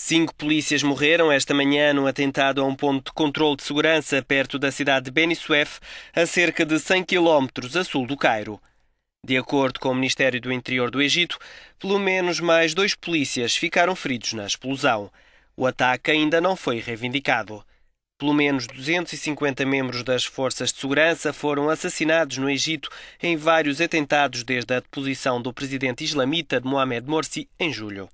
Cinco polícias morreram esta manhã num atentado a um ponto de controle de segurança perto da cidade de Benissuef, a cerca de 100 km a sul do Cairo. De acordo com o Ministério do Interior do Egito, pelo menos mais dois polícias ficaram feridos na explosão. O ataque ainda não foi reivindicado. Pelo menos 250 membros das forças de segurança foram assassinados no Egito em vários atentados desde a deposição do presidente islamita Mohamed Morsi em julho.